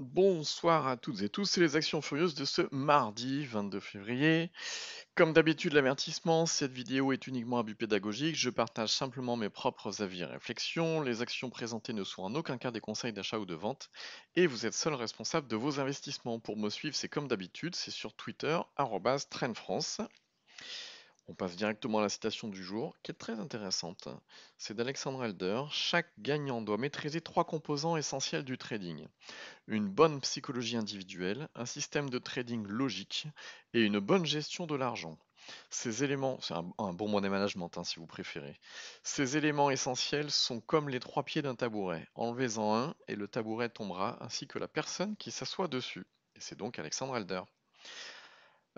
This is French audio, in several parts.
Bonsoir à toutes et tous, c'est les actions furieuses de ce mardi 22 février. Comme d'habitude, l'avertissement, cette vidéo est uniquement à but pédagogique, je partage simplement mes propres avis et réflexions, les actions présentées ne sont en aucun cas des conseils d'achat ou de vente, et vous êtes seul responsable de vos investissements. Pour me suivre, c'est comme d'habitude, c'est sur Twitter, @trainfrance. On passe directement à la citation du jour, qui est très intéressante. C'est d'Alexandre Helder. « Chaque gagnant doit maîtriser trois composants essentiels du trading. Une bonne psychologie individuelle, un système de trading logique et une bonne gestion de l'argent. Ces éléments, c'est un, bon management hein, si vous préférez. Ces éléments essentiels sont comme les trois pieds d'un tabouret. Enlevez-en un et le tabouret tombera, ainsi que la personne qui s'assoit dessus. Et c'est donc Alexandre Helder.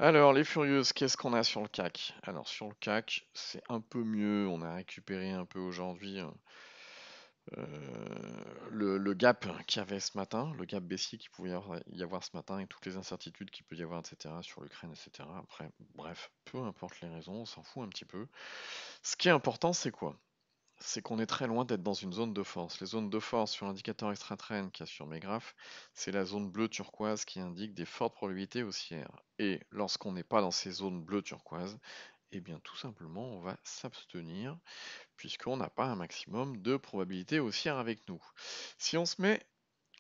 Alors, les furieuses, qu'est-ce qu'on a sur le CAC Alors, sur le CAC, c'est un peu mieux. On a récupéré un peu aujourd'hui euh, euh, le, gap qu'il y avait ce matin, le gap baissier qu'il pouvait y avoir, ce matin et toutes les incertitudes qu'il peut y avoir, etc., sur l'Ukraine, etc. Après, bref, peu importe les raisons, on s'en fout un petit peu. Ce qui est important, c'est quoi c'est qu'on est très loin d'être dans une zone de force. Les zones de force sur l'indicateur extra-train qu'il sur mes graphes, c'est la zone bleue turquoise qui indique des fortes probabilités haussières. Et lorsqu'on n'est pas dans ces zones bleues turquoise, eh bien tout simplement on va s'abstenir puisqu'on n'a pas un maximum de probabilités haussières avec nous. Si on se met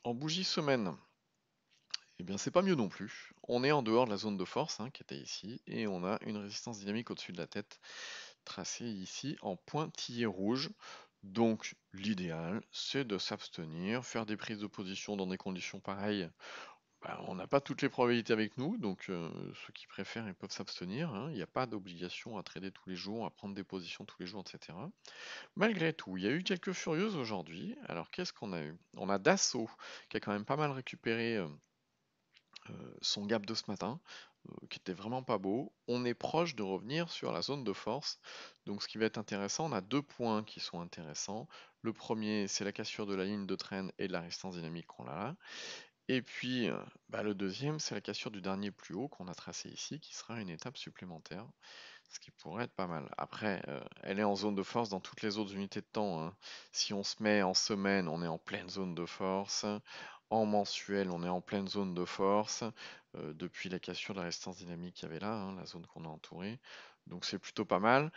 en bougie semaine, eh bien c'est pas mieux non plus. On est en dehors de la zone de force hein, qui était ici et on a une résistance dynamique au-dessus de la tête tracé ici en pointillé rouge. Donc l'idéal, c'est de s'abstenir, faire des prises de position dans des conditions pareilles. Ben, on n'a pas toutes les probabilités avec nous, donc euh, ceux qui préfèrent, ils peuvent s'abstenir. Hein. Il n'y a pas d'obligation à trader tous les jours, à prendre des positions tous les jours, etc. Malgré tout, il y a eu quelques furieuses aujourd'hui. Alors qu'est-ce qu'on a eu On a Dassault, qui a quand même pas mal récupéré. Euh, euh, son gap de ce matin, euh, qui était vraiment pas beau. On est proche de revenir sur la zone de force. Donc ce qui va être intéressant, on a deux points qui sont intéressants. Le premier, c'est la cassure de la ligne de traîne et de la résistance dynamique qu'on a là. Et puis, euh, bah, le deuxième, c'est la cassure du dernier plus haut qu'on a tracé ici, qui sera une étape supplémentaire, ce qui pourrait être pas mal. Après, elle est en zone de force dans toutes les autres unités de temps. Hein. Si on se met en semaine, on est en pleine zone de force en mensuel, on est en pleine zone de force, euh, depuis la cassure de la résistance dynamique qu'il y avait là, hein, la zone qu'on a entourée. Donc c'est plutôt pas mal.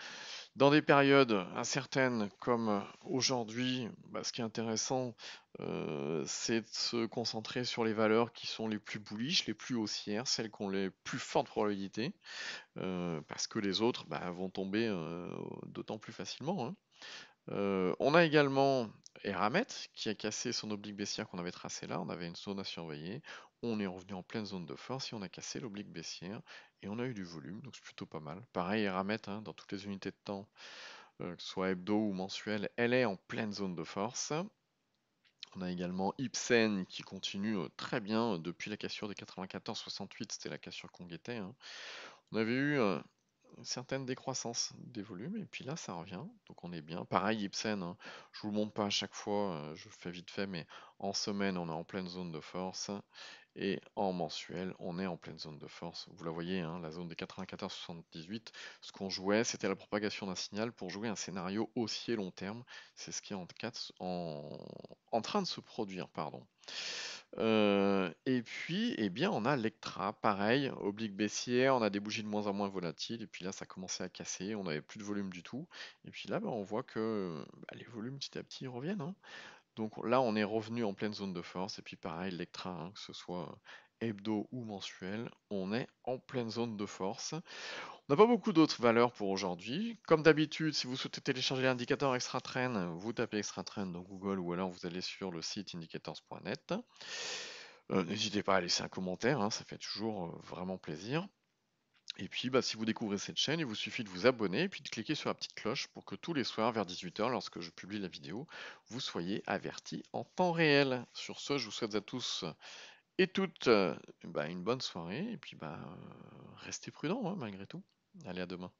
Dans des périodes incertaines comme aujourd'hui, bah, ce qui est intéressant, euh, c'est de se concentrer sur les valeurs qui sont les plus bullish, les plus haussières, celles qui ont les plus fortes probabilités, euh, parce que les autres bah, vont tomber d'autant plus facilement. Hein. Euh, on a également Eramet qui a cassé son oblique baissière qu'on avait tracé là. On avait une zone à surveiller. On est revenu en pleine zone de force et on a cassé l'oblique baissière et on a eu du volume, donc c'est plutôt pas mal. Pareil, Eramet, hein, dans toutes les unités de temps, euh, que ce soit hebdo ou mensuel, elle est en pleine zone de force. On a également Ibsen qui continue euh, très bien depuis la cassure des 94-68, c'était la cassure qu'on guettait. Hein. On avait eu certaine décroissance des volumes, et puis là ça revient, donc on est bien. Pareil ipsen hein. je vous le montre pas à chaque fois, euh, je fais vite fait, mais en semaine on est en pleine zone de force, et en mensuel on est en pleine zone de force. Vous la voyez, hein, la zone des 94-78, ce qu'on jouait c'était la propagation d'un signal pour jouer un scénario haussier long terme, c'est ce qui est en, en train de se produire. pardon. Euh, et puis, eh bien, on a l'Ectra, pareil, oblique baissière, on a des bougies de moins en moins volatiles, et puis là, ça commençait à casser, on n'avait plus de volume du tout. Et puis là, bah, on voit que bah, les volumes, petit à petit, reviennent. Hein. Donc là, on est revenu en pleine zone de force, et puis pareil, l'Ectra, hein, que ce soit hebdo ou mensuel, on est en pleine zone de force. On n'a pas beaucoup d'autres valeurs pour aujourd'hui. Comme d'habitude, si vous souhaitez télécharger l'indicateur extra train, vous tapez extra train dans Google ou alors vous allez sur le site indicators.net. Euh, n'hésitez pas à laisser un commentaire, hein, ça fait toujours euh, vraiment plaisir. Et puis, bah, si vous découvrez cette chaîne, il vous suffit de vous abonner et puis de cliquer sur la petite cloche pour que tous les soirs vers 18h, lorsque je publie la vidéo, vous soyez avertis en temps réel. Sur ce, je vous souhaite à tous et toutes euh, bah, une bonne soirée et puis bah, restez prudents hein, malgré tout. Allez, à demain.